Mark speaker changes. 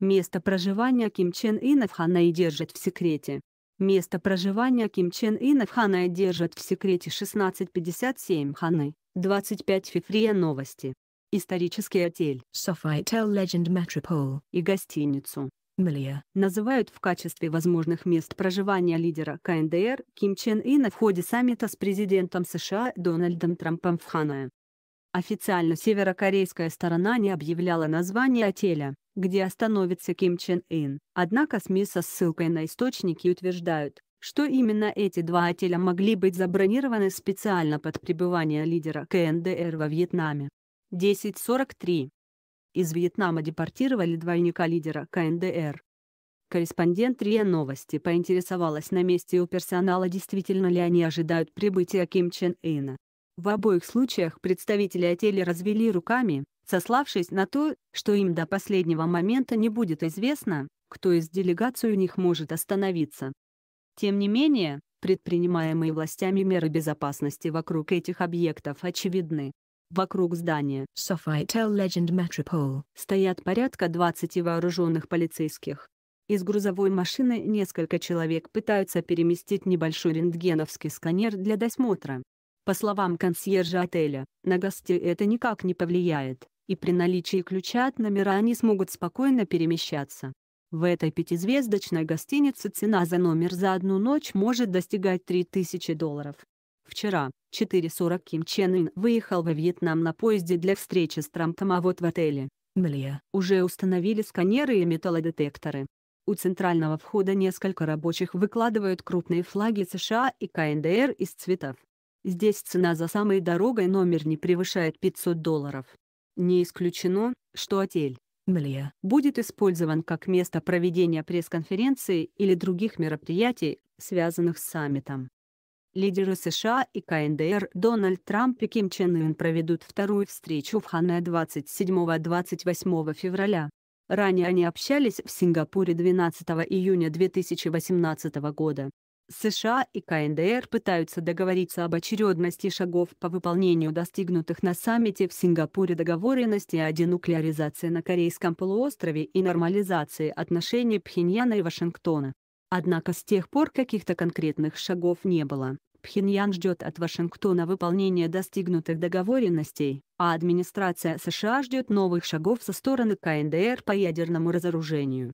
Speaker 1: Место проживания Ким Чен Ина в Ханая держит в секрете. Место проживания Ким Чен Ина в Ханая держит в секрете 1657 Ханы, 25 февраля новости. Исторический отель Sofitel Legend Metropole и гостиницу Милия называют в качестве возможных мест проживания лидера КНДР Ким Чен Ина в ходе саммита с президентом США Дональдом Трампом в Ханая. Официально северокорейская сторона не объявляла название отеля, где остановится Ким Чен Ын. Однако СМИ со ссылкой на источники утверждают, что именно эти два отеля могли быть забронированы специально под пребывание лидера КНДР во Вьетнаме. 10.43. Из Вьетнама депортировали двойника лидера КНДР. Корреспондент РИА Новости поинтересовалась на месте у персонала действительно ли они ожидают прибытия Ким Чен Ына. В обоих случаях представители отеля развели руками, сославшись на то, что им до последнего момента не будет известно, кто из делегации у них может остановиться. Тем не менее, предпринимаемые властями меры безопасности вокруг этих объектов очевидны. Вокруг здания Sofitel Legend Metropole стоят порядка 20 вооруженных полицейских. Из грузовой машины несколько человек пытаются переместить небольшой рентгеновский сканер для досмотра. По словам консьержа отеля, на гостей это никак не повлияет, и при наличии ключа от номера они смогут спокойно перемещаться. В этой пятизвездочной гостинице цена за номер за одну ночь может достигать 3000 долларов. Вчера, 4.40 Ким Чен Ын выехал во Вьетнам на поезде для встречи с Трампом, а вот в отеле Млия уже установили сканеры и металлодетекторы. У центрального входа несколько рабочих выкладывают крупные флаги США и КНДР из цветов. Здесь цена за самый дорогой номер не превышает 500 долларов. Не исключено, что отель Мелье будет использован как место проведения пресс-конференции или других мероприятий, связанных с саммитом. Лидеры США и КНДР Дональд Трамп и Ким Чен Ын проведут вторую встречу в Ханое 27-28 февраля. Ранее они общались в Сингапуре 12 июня 2018 года. США и КНДР пытаются договориться об очередности шагов по выполнению достигнутых на саммите в Сингапуре договоренностей о денуклеаризации на Корейском полуострове и нормализации отношений Пхеньяна и Вашингтона. Однако с тех пор каких-то конкретных шагов не было. Пхеньян ждет от Вашингтона выполнения достигнутых договоренностей, а администрация США ждет новых шагов со стороны КНДР по ядерному разоружению.